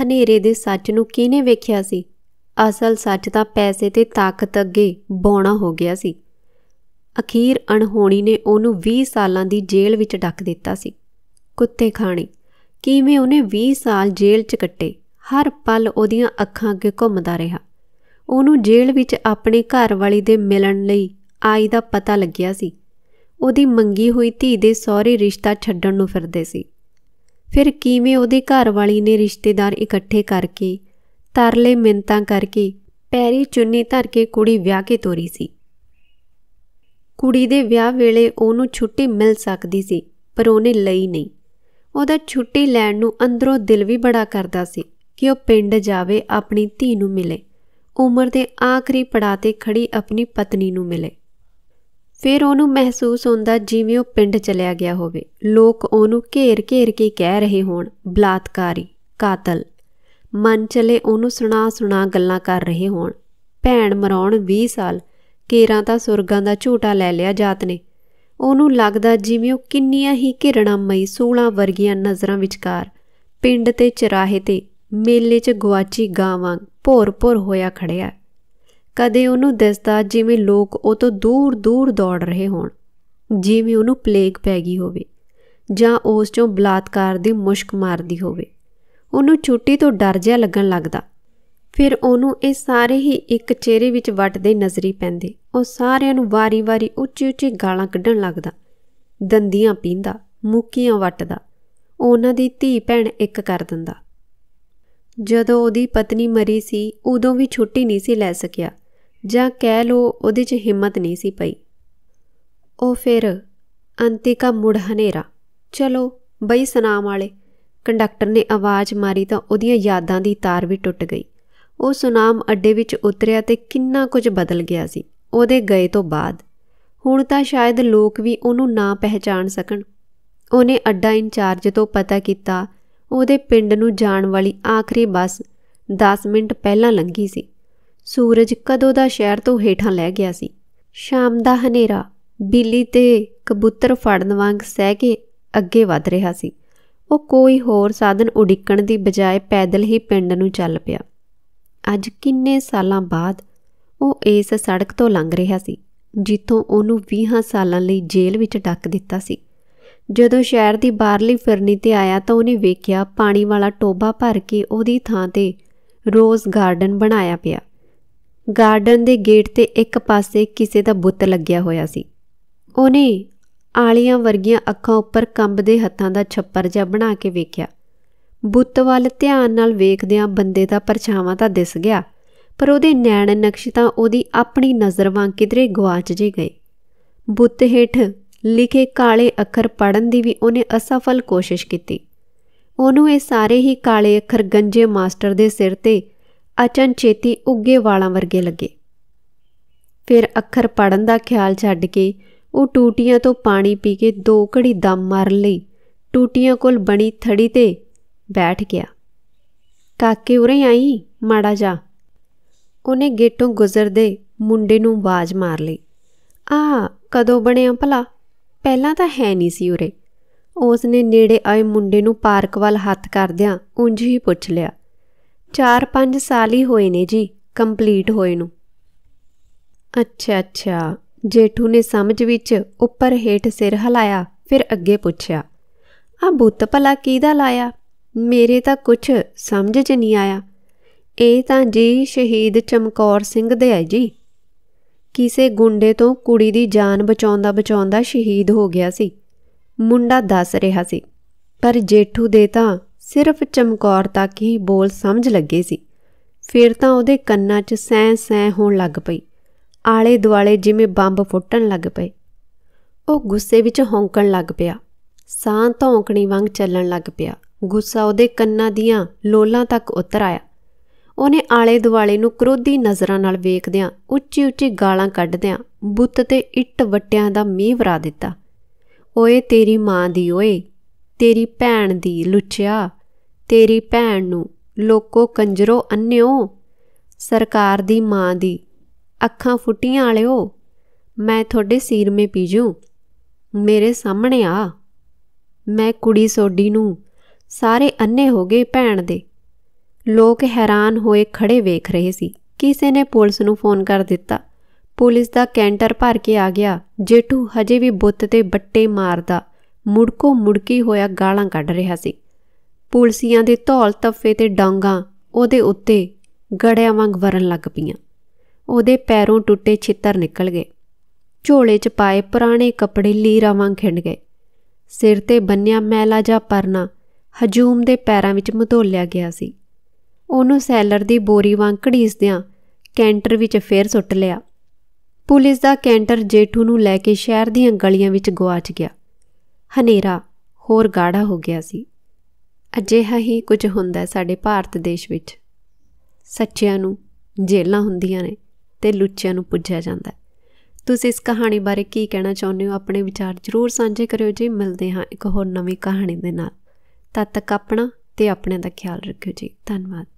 ਹਨੇਰੇ ਦੇ ਸੱਚ ਨੂੰ ਕਿਹਨੇ ਵੇਖਿਆ ਸੀ ਅਸਲ ਸੱਚ ਤਾਂ ਪੈਸੇ ਤੇ ਤਾਕਤ ਅੱਗੇ ਬੋਣਾ ਹੋ ਗਿਆ ਸੀ ਅਖੀਰ ਅਣਹੋਣੀ ਨੇ ਉਹਨੂੰ 20 ਸਾਲਾਂ ਦੀ ਜੇਲ੍ਹ ਵਿੱਚ ਡੱਕ ਦਿੱਤਾ ਸੀ ਕੁੱਤੇ ਖਾਣੇ ਕਿਵੇਂ ਉਹਨੇ 20 ਸਾਲ ਜੇਲ੍ਹ 'ਚ ਕੱਟੇ ਹਰ ਪਲ ਉਹਦੀਆਂ ਅੱਖਾਂ ਅੱਗੇ ਘੁੰਮਦਾ ਰਿਹਾ ਉਹਨੂੰ ਜੇਲ੍ਹ ਵਿੱਚ ਆਪਣੇ ਘਰ ਵਾਲੀ ਦੇ ਮਿਲਣ ਲਈ ਆਈ ਦਾ ਪਤਾ ਲੱਗਿਆ ਸੀ ਉਹਦੀ ਮੰਗੀ ਹੋਈ ਧੀ ਦੇ ਸਹੁਰੇ ਰਿਸ਼ਤਾ ਛੱਡਣ ਨੂੰ ਫਿਰਦੇ ਸੀ ਫਿਰ ਕਿਵੇਂ ਉਹਦੇ ਘਰ ਵਾਲੀ ਨੇ ਰਿਸ਼ਤੇਦਾਰ ਇਕੱਠੇ ਕਰਕੇ ਤਰਲੇ ਮਿੰਤਾਂ ਕਰਕੇ ਪੈਰੀ ਚੁੰਨੀ ਧਰ ਕੇ ਕੁੜੀ ਵਿਆਹ ਕੇ ਤੋਰੀ ਸੀ ਕੁੜੀ ਦੇ ਵਿਆਹ ਵੇਲੇ ਉਹਨੂੰ ਛੁੱਟੀ ਮਿਲ ਸਕਦੀ ਸੀ ਪਰ ਉਹਨੇ ਲਈ ਨਹੀਂ ਉਹਦਾ ਛੁੱਟੀ ਲੈਣ ਨੂੰ ਅੰਦਰੋਂ ਦਿਲ ਵੀ ਬੜਾ ਕਰਦਾ ਸੀ ਕਿ ਉਹ ਪਿੰਡ ਜਾਵੇ ਆਪਣੀ ਧੀ ਨੂੰ ਮਿਲੇ ਉਮਰ ਦੇ ਆਖਰੀ ਪੜਾਅ ਤੇ ਖੜੀ ਆਪਣੀ ਪਤਨੀ ਨੂੰ ਮਿਲੇ ਫਿਰ ਉਹਨੂੰ ਮਹਿਸੂਸ ਹੁੰਦਾ ਜਿਵੇਂ ਉਹ ਪਿੰਡ ਚਲਿਆ ਗਿਆ ਹੋਵੇ ਲੋਕ ਉਹਨੂੰ ਘੇਰ-ਘੇਰ ਕੇ ਕਹਿ ਰਹੇ ਹੋਣ ਬਲਾਤਕਾਰੀ ਕਾਤਲ ਮਨ ਚਲੇ ਉਹਨੂੰ ਸੁਣਾ-ਸੁਣਾ ਗੱਲਾਂ ਕਰ ਰਹੇ ਹੋਣ ਭੈਣ ਮਰਾਉਣ 20 ਸਾਲ ਕੇਰਾਂ ਤਾਂ ਸੁਰਗਾਂ ਦਾ ਝੂਟਾ ਲੈ ਲਿਆ ਜਾਤ ਨੇ ਉਹਨੂੰ ਲੱਗਦਾ ਜਿਵੇਂ ਉਹ ਕਿੰਨੀਆਂ ਹੀ ਮਈ ਸੂਲਾਂ ਵਰਗੀਆਂ ਨਜ਼ਰਾਂ ਵਿਚਕਾਰ ਪਿੰਡ ਤੇ ਚਰਾਹੇ ਤੇ ਮੇਲੇ 'ਚ ਗਵਾਚੀ ਗਾਂ ਵਾਂਗ ਭੋਰ-ਭੋਰ ਹੋਇਆ ਖੜਿਆ ਕਦੇ ਉਹਨੂੰ ਦਿਸਦਾ ਜਿਵੇਂ ਲੋਕ ਉਹ ਤੋਂ ਦੂਰ ਦੂਰ ਦੌੜ ਰਹੇ ਹੋਣ ਜਿਵੇਂ ਉਹਨੂੰ ਪਲੇਗ ਪੈ ਗਈ ਹੋਵੇ ਜਾਂ ਉਸ ਚੋਂ ਬਲਾਤਕਾਰ ਦੀ ਮੁਸ਼ਕ ਮਾਰਦੀ ਹੋਵੇ ਉਹਨੂੰ ਛੁੱਟੀ ਤੋਂ ਡਰ ਜਿਹਾ ਲੱਗਣ ਲੱਗਦਾ ਫਿਰ ਉਹਨੂੰ ਇਹ ਸਾਰੇ ਹੀ ਇੱਕ ਚਿਹਰੇ ਵਿੱਚ ਵੱਟਦੇ ਨਜ਼ਰੀ ਪੈਂਦੇ ਉਹ ਸਾਰਿਆਂ ਨੂੰ ਵਾਰੀ-ਵਾਰੀ ਉੱਚੀ-ਉੱਚੀ ਗਾਲਾਂ ਕੱਢਣ ਲੱਗਦਾ ਦੰਦੀਆਂ ਪੀਂਦਾ ਮੁੱਕੀਆਂ ਵੱਟਦਾ ਉਹਨਾਂ ਦੀ ਧੀ ਭੈਣ ਇੱਕ ਕਰ ਦਿੰਦਾ ਜਦੋਂ ਉਹਦੀ ਪਤਨੀ ਮਰੀ ਸੀ ਉਦੋਂ ਵੀ ਛੁੱਟੀ ਨਹੀਂ ਸੀ ਲੈ ਸਕਿਆ ਜਾਂ ਕਹਿ ਲੋ ਉਹਦੇ 'ਚ ਹਿੰਮਤ ਨਹੀਂ ਸੀ ਪਈ ਉਹ ਫਿਰ ਅੰਤਿਕਾ ਮੁੜ ਹਨੇਰਾ ਚਲੋ ਬਈ ਸਨਾਮ ਵਾਲੇ ਕੰਡਕਟਰ ਨੇ ਆਵਾਜ਼ ਮਾਰੀ ਤਾਂ ਉਹਦੀਆਂ ਯਾਦਾਂ ਦੀ ਤਾਰ ਵੀ ਟੁੱਟ ਗਈ ਉਹ ਸੁਨਾਮ ਅੱਡੇ ਵਿੱਚ ਉਤਰਿਆ ਤੇ ਕਿੰਨਾ ਕੁਝ ਬਦਲ ਗਿਆ ਸੀ ਉਹਦੇ ਗਏ ਤੋਂ ਬਾਅਦ ਹੁਣ ਤਾਂ ਸ਼ਾਇਦ ਲੋਕ ਵੀ ਉਹਨੂੰ ਨਾ ਪਹਿਚਾਣ ਸਕਣ ਉਹਨੇ ਅੱਡਾ ਇੰਚਾਰਜ ਤੋਂ ਪਤਾ ਕੀਤਾ ਉਹਦੇ ਪਿੰਡ ਨੂੰ ਜਾਣ ਵਾਲੀ ਆਖਰੀ ਬੱਸ 10 ਮਿੰਟ ਪਹਿਲਾਂ ਲੰਘੀ ਸੀ ਸੂਰਜ ਕਦੋਂ ਦਾ ਸ਼ਹਿਰ ਤੋਂ ਹੇਠਾਂ ਲੈ ਗਿਆ ਸੀ ਸ਼ਾਮ ਦਾ ਹਨੇਰਾ ਬਿੱਲੀ ਤੇ ਕਬੂਤਰ ਫੜਨ ਵਾਂਗ ਸਹਿ ਕੇ ਅੱਗੇ ਵਧ ਰਿਹਾ ਸੀ ਉਹ ਕੋਈ ਹੋਰ ਸਾਧਨ ਉਡੀਕਣ ਦੀ ਬਜਾਏ ਪੈਦਲ ਹੀ ਪਿੰਡ ਨੂੰ ਚੱਲ ਪਿਆ ਅੱਜ ਕਿੰਨੇ ਸਾਲਾਂ ਬਾਅਦ ਉਹ ਇਸ ਸੜਕ ਤੋਂ ਲੰਘ ਰਿਹਾ ਸੀ ਜਿੱਥੋਂ ਉਹਨੂੰ 20 ਸਾਲਾਂ ਲਈ ਜੇਲ੍ਹ ਵਿੱਚ ਡੱਕ ਦਿੱਤਾ ਸੀ ਜਦੋਂ ਸ਼ਹਿਰ ਦੀ ਬਾਹਰਲੀ ਫਿਰਨੀ ਤੇ ਆਇਆ ਤਾਂ ਉਹਨੇ ਵੇਖਿਆ ਪਾਣੀ ਵਾਲਾ ਟੋਬਾ ਭਰ ਕੇ ਉਹਦੀ ਥਾਂ ਤੇ ਰੋਜ਼ ਗਾਰਡਨ ਬਣਾਇਆ ਪਿਆ ਗਾਰਡਨ ਦੇ ਗੇਟ ਤੇ ਇੱਕ ਪਾਸੇ ਕਿਸੇ ਦਾ ਬੁੱਤ ਲੱਗਿਆ ਹੋਇਆ ਸੀ ਉਹਨੇ ਆਲੀਆਂ ਵਰਗੀਆਂ ਅੱਖਾਂ ਉੱਪਰ ਕੰਬਦੇ ਹੱਥਾਂ ਦਾ ਛੱਪਰ ਜਿਹਾ ਬਣਾ ਕੇ ਵੇਖਿਆ ਬੁੱਤ ਵੱਲ ਧਿਆਨ ਨਾਲ ਵੇਖਦਿਆਂ ਬੰਦੇ ਦਾ ਪਰਛਾਵਾਂ ਤਾਂ ਦਿਸ ਗਿਆ ਪਰ ਉਹਦੇ ਨੈਣ ਨਕਸ਼ ਤਾਂ ਉਹਦੀ ਆਪਣੀ ਨਜ਼ਰ ਵਾਂ ਕਿਧਰੇ ਗਵਾਚ ਜੇ ਗਏ ਬੁੱਤ ਹੇਠ ਲਿਖੇ ਕਾਲੇ ਅੱਖਰ ਪੜਨ ਦੀ ਵੀ ਉਹਨੇ ਅਸਫਲ ਕੋਸ਼ਿਸ਼ ਕੀਤੀ ਉਹਨੂੰ ਇਹ ਸਾਰੇ ਹੀ ਕਾਲੇ ਅੱਖਰ ਗੰਜੇ ਮਾਸਟਰ ਦੇ ਸਿਰ ਤੇ ਅਚਨ ਚੇਤੀ ਉੱਗੇ ਵਾਲਾਂ ਵਰਗੇ ਲੱਗੇ ਫਿਰ ਅੱਖਰ ਪੜਨ ਦਾ ਖਿਆਲ ਛੱਡ ਕੇ ਉਹ ਟੂਟੀਆਂ ਤੋਂ ਪਾਣੀ ਪੀ ਕੇ ਦੋ ਘੜੀ ਦਮ ਮਾਰ ਲਈ ਟੂਟੀਆਂ ਕੋਲ ਬਣੀ ਥੜੀ ਤੇ ਬੈਠ ਗਿਆ ਕਾਕੇ ਉਰੇ ਆਈ ਮਾੜਾ ਜਾ ਉਹਨੇ ਗੇਟੋਂ ਗੁਜ਼ਰਦੇ ਮੁੰਡੇ ਨੂੰ ਆਵਾਜ਼ ਮਾਰ ਲਈ ਆ ਕਦੋਂ ਬਣਿਆ ਭਲਾ ਪਹਿਲਾਂ ਤਾਂ ਹੈ ਨਹੀਂ ਸੀ ਉਰੇ ਉਸ ਨੇ ਨੇੜੇ ਆਏ ਮੁੰਡੇ ਨੂੰ ਪਾਰਕ ਵੱਲ ਹੱਥ ਕਰਦਿਆਂ ਉਂਝ ਹੀ ਪੁੱਛ ਲਿਆ 4-5 ਸਾਲ ਹੀ ਹੋਏ ਨੇ ਜੀ ਕੰਪਲੀਟ ਹੋਏ ਨੂੰ ਅੱਛਾ ਅੱਛਾ ਜੇਠੂ ਨੇ ਸਮਝ ਵਿੱਚ ਉੱਪਰ ਹੇਠ ਸਿਰ ਹਲਾਇਆ ਫਿਰ ਅੱਗੇ ਪੁੱਛਿਆ ਆ ਬੁੱਤ ਭਲਾ ਕੀਦਾ ਲਾਇਆ ਮੇਰੇ ਤਾਂ ਕੁਝ ਸਮਝ 'ਚ ਨਹੀਂ ਆਇਆ ਇਹ ਤਾਂ ਜੀ ਸ਼ਹੀਦ ਚਮਕੌਰ ਸਿੰਘ ਦੇ ਹੈ ਜੀ ਕਿਸੇ ਗੁੰਡੇ ਤੋਂ ਕੁੜੀ ਦੀ ਜਾਨ ਬਚਾਉਂਦਾ ਬਚਾਉਂਦਾ ਸ਼ਹੀਦ ਹੋ ਗਿਆ ਸੀ ਮੁੰਡਾ ਦੱਸ ਰਿਹਾ ਸੀ ਪਰ ਜੇਠੂ ਦੇ ਤਾਂ ਸਿਰਫ ਚਮਕੌਰ ਤੱਕ ਹੀ ਬੋਲ ਸਮਝ ਲੱਗੇ ਸੀ ਫਿਰ ਤਾਂ ਉਹਦੇ ਕੰਨਾਂ 'ਚ ਸੈਂ ਸੈਂ ਹੋਣ ਲੱਗ ਪਈ ਆਲੇ ਦੁਆਲੇ ਜਿਵੇਂ ਬੰਬ ਫੁੱਟਣ ਲੱਗ ਪਏ ਉਹ ਗੁੱਸੇ ਵਿੱਚ ਹੌਂਕਣ ਲੱਗ ਪਿਆ ਸਾਂ ਧੌਂਕਣੀ ਵਾਂਗ ਚੱਲਣ ਲੱਗ ਪਿਆ ਗੁੱਸਾ ਉਹਦੇ ਕੰਨਾਂ ਦੀਆਂ ਲੋਲਾਂ ਤੱਕ ਉਤਰ ਆਇਆ ਉਹਨੇ ਆਲੇ ਦੁਆਲੇ ਨੂੰ ਕਰੋਧੀ ਨਜ਼ਰਾਂ ਨਾਲ ਵੇਖਦਿਆਂ ਉੱਚੀ ਉੱਚੀ ਗਾਲਾਂ ਕੱਢਦਿਆਂ ਬੁੱਤ ਤੇ ਇੱਟ ਵਟਿਆਂ ਦਾ ਮੀਂਹ ਵਰਾ ਦਿੱਤਾ ਓਏ ਤੇਰੀ ਮਾਂ ਦੀ ਓਏ ਤੇਰੀ ਭੈਣ ਦੀ ਲੁੱਚਿਆ ਤੇਰੀ ਭੈਣ ਨੂੰ ਲੋਕੋ ਕੰਜਰੋ ਅੰਨਿਓ ਸਰਕਾਰ ਦੀ ਮਾਂ ਦੀ ਅੱਖਾਂ ਫੁੱਟੀਆਂ ਵਾਲਿਓ ਮੈਂ ਤੁਹਾਡੇ ਸਿਰ ਮੇ ਪੀਜੂ ਮੇਰੇ ਸਾਹਮਣੇ ਆ ਮੈਂ ਕੁੜੀ ਸੋਡੀ ਨੂੰ ਸਾਰੇ ਅੰਨੇ ਹੋ ਗਏ ਭੈਣ ਦੇ ਲੋਕ ਹੈਰਾਨ ਹੋਏ ਖੜੇ ਵੇਖ ਰਹੇ ਸੀ ਕਿਸੇ ਨੇ ਪੁਲਿਸ ਨੂੰ ਫੋਨ ਕਰ ਦਿੱਤਾ ਪੁਲਿਸ ਦਾ ਕੈਂਟਰ ਭਰ ਕੇ ਆ ਗਿਆ ਜੇਟੂ ਹਜੇ ਵੀ ਬੁੱਤ ਤੇ ਬੱਟੇ ਮਾਰਦਾ ਮੁੜਕੋ ਮੁੜਕੀ ਹੋਇਆ ਗਾਲਾਂ ਕੱਢ ਰਿਹਾ ਸੀ ਪੁਲਸੀਆਂ ਦੇ ਧੌਲ ਤੱਫੇ ਤੇ ਡਾਂਗਾ ਉਹਦੇ ਉੱਤੇ ਗੜਿਆਂ ਵਾਂਗ ਵਰਨ ਲੱਗ ਪਈਆਂ ਉਹਦੇ ਪੈਰੋਂ ਟੁੱਟੇ ਛਿੱਤਰ ਨਿਕਲ ਗਏ ਝੋਲੇ 'ਚ ਪਾਏ ਪੁਰਾਣੇ ਕੱਪੜੇ ਲੀਰਾ ਵਾਂਗ ਖਿੰਡ ਗਏ ਸਿਰ ਤੇ ਬੰਨਿਆ ਮੈਲਾ ਜਾਂ ਪਰਨਾ ਹਜੂਮ ਦੇ ਪੈਰਾਂ ਵਿੱਚ ਮਧੋਲਿਆ ਗਿਆ ਸੀ ਉਹਨੂੰ ਸੈਲਰ ਦੀ ਬੋਰੀ ਵਾਂਗ ਘੜੀਸਦਿਆਂ ਕੈਂਟਰ ਵਿੱਚ ਫੇਰ ਸੁੱਟ ਲਿਆ ਪੁਲਿਸ ਦਾ ਕੈਂਟਰ ਜੇਠੂ ਨੂੰ ਲੈ ਕੇ ਸ਼ਹਿਰ ਦੀਆਂ ਗਲੀਆਂ ਵਿੱਚ ਗਵਾਚ ਗਿਆ ਹਨੇਰਾ ਹੋਰ ਗਾੜਾ ਹੋ ਗਿਆ ਸੀ ਅਜਿਹਾ ਹੀ ਕੁਝ ਹੁੰਦਾ ਸਾਡੇ ਭਾਰਤ ਦੇਸ਼ ਵਿੱਚ ਸੱਚਿਆਂ ਨੂੰ ਜੇਲਾਂ ਹੁੰਦੀਆਂ ਨੇ ਤੇ ਲੁੱਚਿਆਂ ਨੂੰ ਪੁੱਜਿਆ ਜਾਂਦਾ ਹੈ ਤੁਸੀਂ ਇਸ ਕਹਾਣੀ ਬਾਰੇ ਕੀ ਕਹਿਣਾ ਚਾਹੁੰਦੇ ਹੋ ਆਪਣੇ ਵਿਚਾਰ ਜ਼ਰੂਰ ਸਾਂਝੇ ਕਰਿਓ ਜੀ ਮਿਲਦੇ ਹਾਂ ਇੱਕ ਹੋਰ ਨਵੀਂ ਕਹਾਣੀ ਦੇ ਨਾਲ ਤਦ ਤੱਕ ਆਪਣਾ ਤੇ ਆਪਣੇ ਦਾ ਖਿਆਲ ਰੱਖਿਓ ਜੀ ਧੰਨਵਾਦ